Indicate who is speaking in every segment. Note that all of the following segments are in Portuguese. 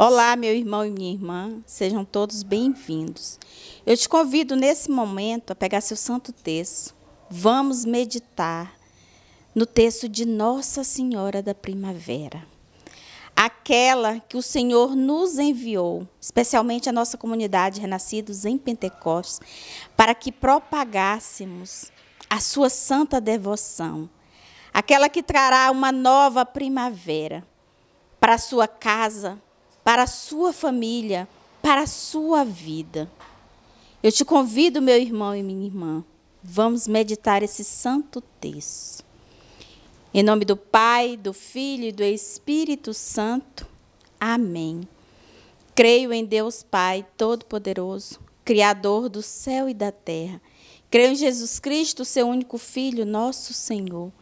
Speaker 1: Olá, meu irmão e minha irmã, sejam todos bem-vindos. Eu te convido nesse momento a pegar seu santo texto. Vamos meditar no texto de Nossa Senhora da Primavera. Aquela que o Senhor nos enviou, especialmente a nossa comunidade Renascidos em Pentecostes, para que propagássemos a sua santa devoção. Aquela que trará uma nova primavera para a sua casa, para a sua família, para a sua vida. Eu te convido, meu irmão e minha irmã, vamos meditar esse santo texto. Em nome do Pai, do Filho e do Espírito Santo. Amém. Creio em Deus Pai Todo-Poderoso, Criador do céu e da terra. Creio em Jesus Cristo, seu único Filho, nosso Senhor.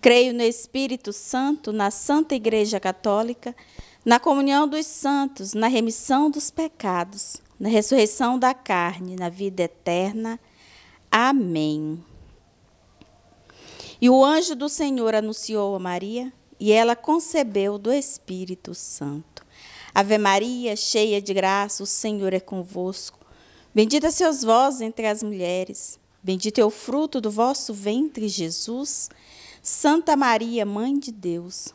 Speaker 1: Creio no Espírito Santo, na Santa Igreja Católica na comunhão dos santos, na remissão dos pecados, na ressurreição da carne, na vida eterna. Amém. E o anjo do Senhor anunciou a Maria, e ela concebeu do Espírito Santo. Ave Maria, cheia de graça, o Senhor é convosco. Bendita seus vós entre as mulheres, bendito é o fruto do vosso ventre, Jesus. Santa Maria, mãe de Deus,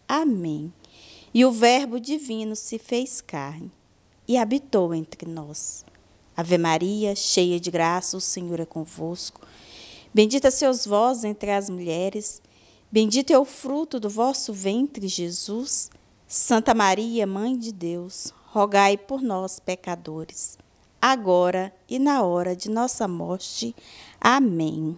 Speaker 1: Amém. E o Verbo divino se fez carne e habitou entre nós. Ave Maria, cheia de graça, o Senhor é convosco. Bendita seus vós entre as mulheres, bendito é o fruto do vosso ventre, Jesus. Santa Maria, Mãe de Deus, rogai por nós, pecadores, agora e na hora de nossa morte. Amém.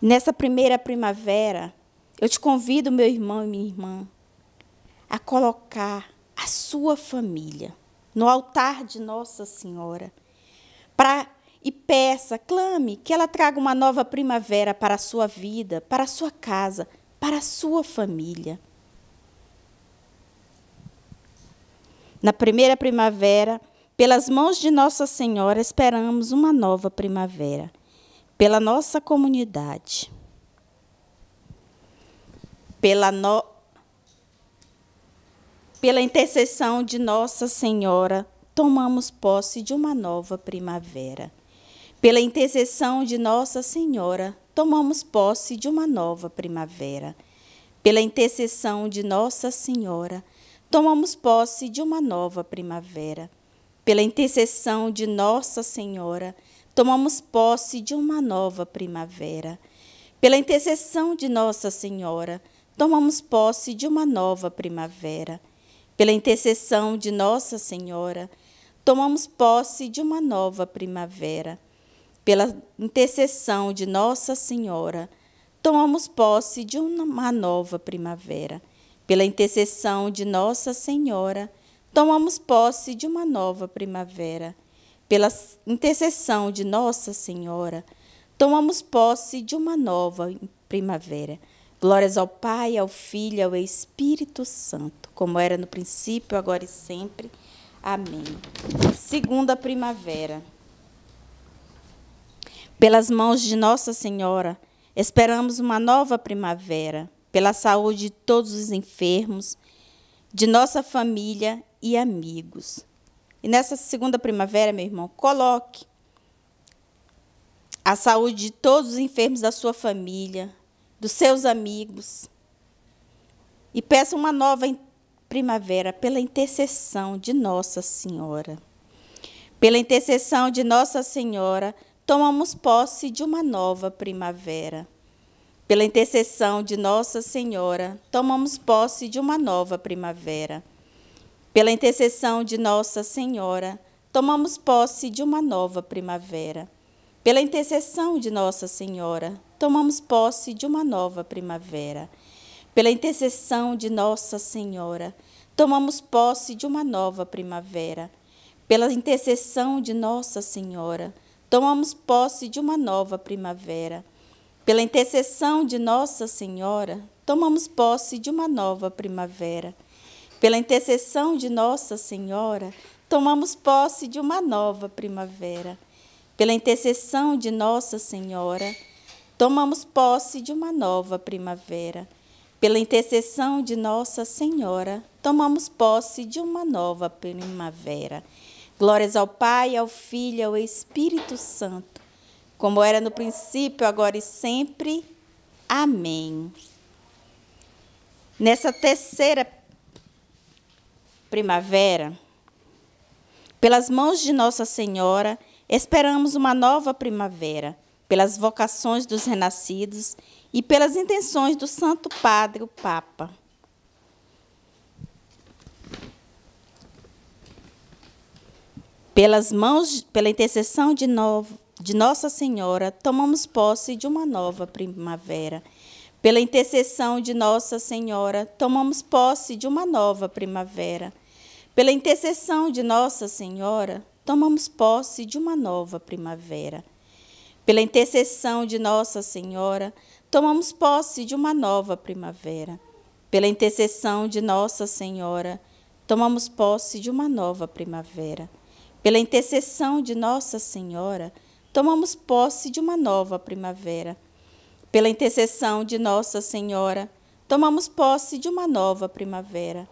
Speaker 1: Nessa primeira primavera, eu te convido, meu irmão e minha irmã, a colocar a sua família no altar de Nossa Senhora. para e peça, clame que ela traga uma nova primavera para a sua vida, para a sua casa, para a sua família. Na primeira primavera, pelas mãos de Nossa Senhora, esperamos uma nova primavera pela nossa comunidade, pela, no... pela intercessão de Nossa Senhora, tomamos posse de uma nova primavera. Pela intercessão de Nossa Senhora, tomamos posse de uma nova primavera. Pela intercessão de Nossa Senhora, tomamos posse de uma nova primavera. Pela intercessão de Nossa Senhora, tomamos tomamos posse de uma nova primavera. Pela intercessão de Nossa Senhora, tomamos posse de uma nova primavera. Pela intercessão de Nossa Senhora, tomamos posse de uma nova primavera. Pela intercessão de Nossa Senhora, tomamos posse de uma nova primavera. Pela intercessão de Nossa Senhora, tomamos posse de uma nova primavera pela intercessão de Nossa Senhora, tomamos posse de uma nova primavera. Glórias ao Pai, ao Filho, ao Espírito Santo, como era no princípio, agora e sempre. Amém. Segunda primavera. Pelas mãos de Nossa Senhora, esperamos uma nova primavera, pela saúde de todos os enfermos, de nossa família e amigos. E nessa segunda primavera, meu irmão, coloque a saúde de todos os enfermos da sua família, dos seus amigos. E peça uma nova primavera pela intercessão de Nossa Senhora. Pela intercessão de Nossa Senhora, tomamos posse de uma nova primavera. Pela intercessão de Nossa Senhora, tomamos posse de uma nova primavera. Pela intercessão de Nossa Senhora, tomamos posse de uma nova primavera. Pela intercessão de Nossa Senhora, tomamos posse de uma nova primavera. Pela intercessão de Nossa Senhora, tomamos posse de uma nova primavera. Pela intercessão de Nossa Senhora, tomamos posse de uma nova primavera. Pela intercessão de Nossa Senhora, tomamos posse de uma nova primavera. Pela intercessão de Nossa Senhora, tomamos posse de uma nova primavera. Pela intercessão de Nossa Senhora, tomamos posse de uma nova primavera. Pela intercessão de Nossa Senhora, tomamos posse de uma nova primavera. Glórias ao Pai, ao Filho e ao Espírito Santo, como era no princípio, agora e sempre. Amém. Nessa terceira primavera, pelas mãos de Nossa Senhora, esperamos uma nova primavera, pelas vocações dos renascidos e pelas intenções do Santo Padre, o Papa. Pelas mãos, pela intercessão de, novo, de Nossa Senhora, tomamos posse de uma nova primavera. Pela intercessão de Nossa Senhora, tomamos posse de uma nova primavera. Pela intercessão de Nossa Senhora, tomamos posse de uma nova primavera. Pela intercessão de Nossa Senhora, tomamos posse de uma nova primavera. Pela intercessão de Nossa Senhora, tomamos posse de uma nova primavera. Pela intercessão de Nossa Senhora, tomamos posse de uma nova primavera. Pela intercessão de Nossa Senhora, tomamos posse de uma nova primavera.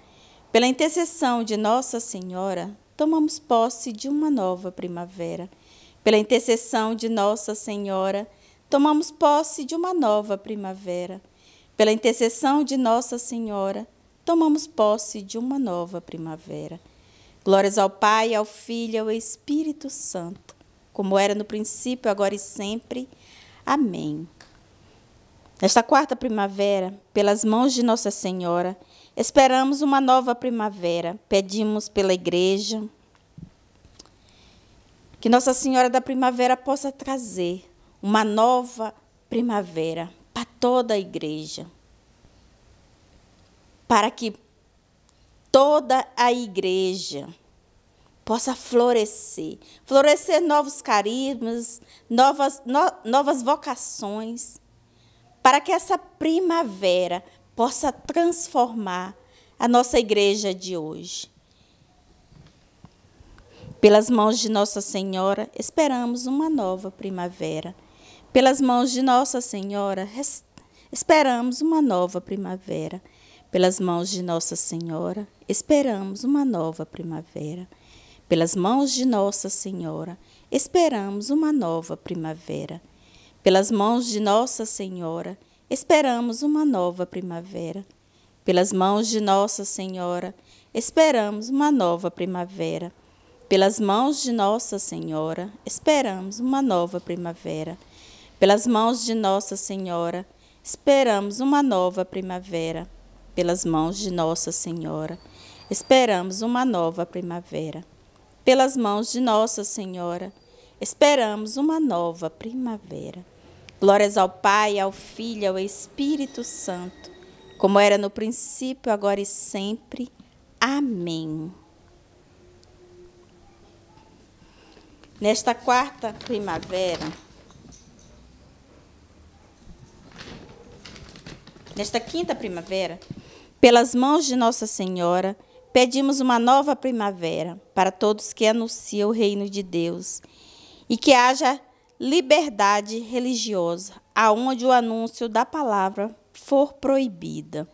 Speaker 1: Pela intercessão de Nossa Senhora, tomamos posse de uma nova primavera. Pela intercessão de Nossa Senhora, tomamos posse de uma nova primavera. Pela intercessão de Nossa Senhora, tomamos posse de uma nova primavera. Glórias ao Pai, ao Filho e ao Espírito Santo, como era no princípio, agora e sempre. Amém. Nesta quarta primavera, pelas mãos de Nossa Senhora, Esperamos uma nova primavera. Pedimos pela igreja que Nossa Senhora da Primavera possa trazer uma nova primavera para toda a igreja. Para que toda a igreja possa florescer florescer novos carismas, novas, no, novas vocações para que essa primavera possa transformar a nossa igreja de hoje. Pelas mãos de Nossa Senhora, esperamos uma nova primavera. Pelas mãos de Nossa Senhora, esperamos uma nova primavera. Pelas mãos de Nossa Senhora, esperamos uma nova primavera. Pelas mãos de Nossa Senhora, esperamos uma nova primavera. Pelas mãos de Nossa Senhora, Esperamos uma nova primavera. Pelas mãos de Nossa Senhora, esperamos uma nova primavera. Pelas mãos de Nossa Senhora, esperamos uma nova primavera. Pelas mãos de Nossa Senhora, esperamos uma nova primavera. Pelas mãos de Nossa Senhora, esperamos uma nova primavera. Pelas mãos de Nossa Senhora, esperamos uma nova primavera. Glórias ao Pai, ao Filho, ao Espírito Santo, como era no princípio, agora e sempre. Amém. Nesta quarta primavera, nesta quinta primavera, pelas mãos de Nossa Senhora, pedimos uma nova primavera para todos que anunciam o reino de Deus e que haja liberdade religiosa, aonde o anúncio da palavra for proibida.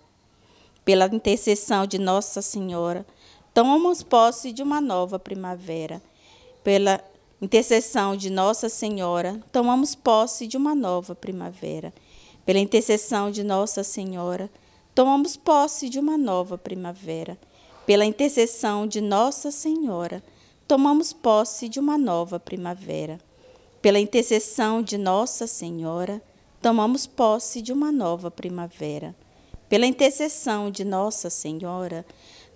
Speaker 1: Pela intercessão de Nossa Senhora, tomamos posse de uma nova primavera. Pela intercessão de Nossa Senhora, tomamos posse de uma nova primavera. Pela intercessão de Nossa Senhora, tomamos posse de uma nova primavera. Pela intercessão de Nossa Senhora, tomamos posse de uma nova primavera pela intercessão de Nossa Senhora, tomamos posse de uma nova primavera. Pela intercessão de Nossa Senhora,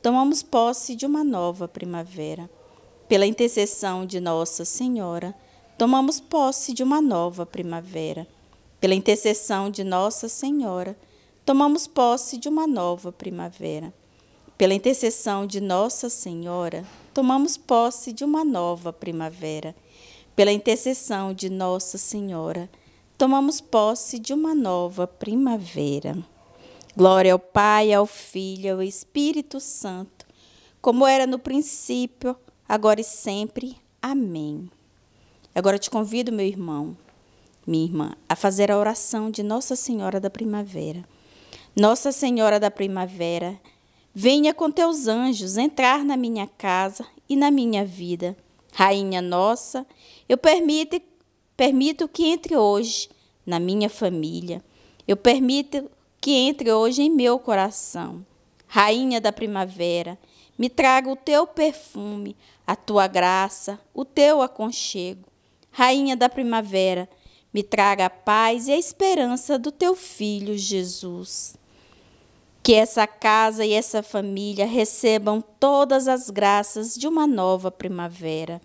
Speaker 1: tomamos posse de uma nova primavera. Pela intercessão de Nossa Senhora, tomamos posse de uma nova primavera. Pela intercessão de Nossa Senhora, tomamos posse de uma nova primavera. Pela intercessão de Nossa Senhora, tomamos posse de uma nova primavera pela intercessão de Nossa Senhora, tomamos posse de uma nova primavera. Glória ao Pai, ao Filho, ao Espírito Santo, como era no princípio, agora e sempre. Amém. Agora te convido, meu irmão, minha irmã, a fazer a oração de Nossa Senhora da Primavera. Nossa Senhora da Primavera, venha com teus anjos entrar na minha casa e na minha vida Rainha nossa, eu permito, permito que entre hoje na minha família. Eu permito que entre hoje em meu coração. Rainha da primavera, me traga o teu perfume, a tua graça, o teu aconchego. Rainha da primavera, me traga a paz e a esperança do teu filho Jesus. Que essa casa e essa família recebam todas as graças de uma nova primavera.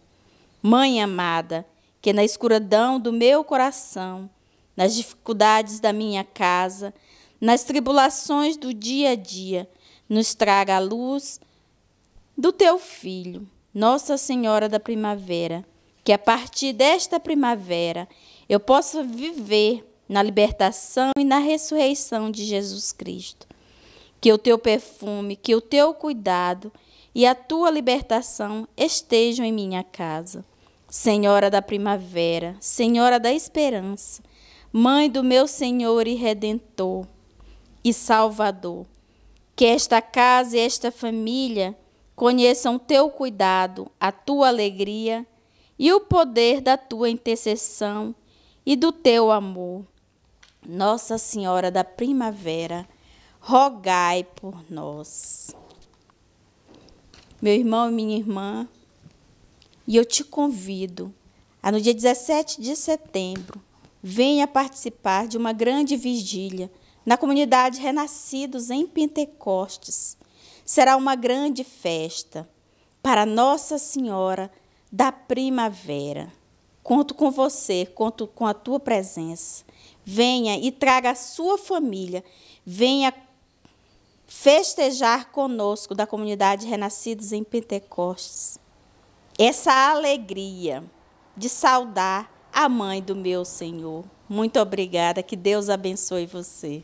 Speaker 1: Mãe amada, que na escuridão do meu coração, nas dificuldades da minha casa, nas tribulações do dia a dia, nos traga a luz do teu filho, Nossa Senhora da Primavera, que a partir desta primavera eu possa viver na libertação e na ressurreição de Jesus Cristo que o teu perfume, que o teu cuidado e a tua libertação estejam em minha casa. Senhora da primavera, Senhora da esperança, Mãe do meu Senhor e Redentor e Salvador, que esta casa e esta família conheçam o teu cuidado, a tua alegria e o poder da tua intercessão e do teu amor. Nossa Senhora da Primavera, rogai por nós. Meu irmão e minha irmã, e eu te convido a no dia 17 de setembro venha participar de uma grande vigília na comunidade Renascidos em Pentecostes. Será uma grande festa para Nossa Senhora da Primavera. Conto com você, conto com a tua presença. Venha e traga a sua família. Venha festejar conosco da comunidade Renascidos em Pentecostes. Essa alegria de saudar a mãe do meu Senhor. Muito obrigada, que Deus abençoe você.